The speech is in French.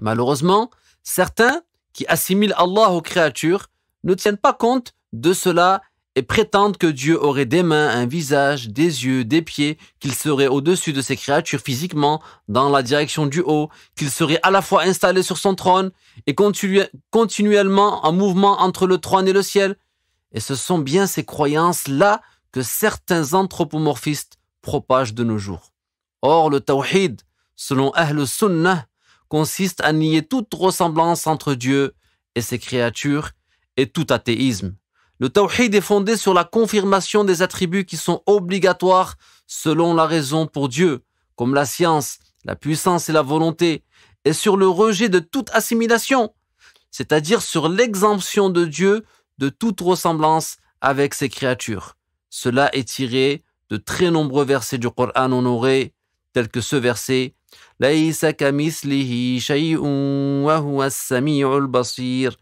Malheureusement, certains qui assimilent Allah aux créatures ne tiennent pas compte de cela et prétendent que Dieu aurait des mains, un visage, des yeux, des pieds, qu'il serait au-dessus de ces créatures physiquement, dans la direction du haut, qu'il serait à la fois installé sur son trône et continuellement en mouvement entre le trône et le ciel. Et ce sont bien ces croyances-là que certains anthropomorphistes propagent de nos jours. Or, le tawhid, selon Ahl Sunnah, consiste à nier toute ressemblance entre Dieu et ses créatures et tout athéisme. Le tawhid est fondé sur la confirmation des attributs qui sont obligatoires selon la raison pour Dieu, comme la science, la puissance et la volonté, et sur le rejet de toute assimilation, c'est-à-dire sur l'exemption de Dieu de toute ressemblance avec ses créatures. Cela est tiré de très nombreux versets du Coran honoré, tels que ce verset ليس كمثله شيء وهو السميع البصير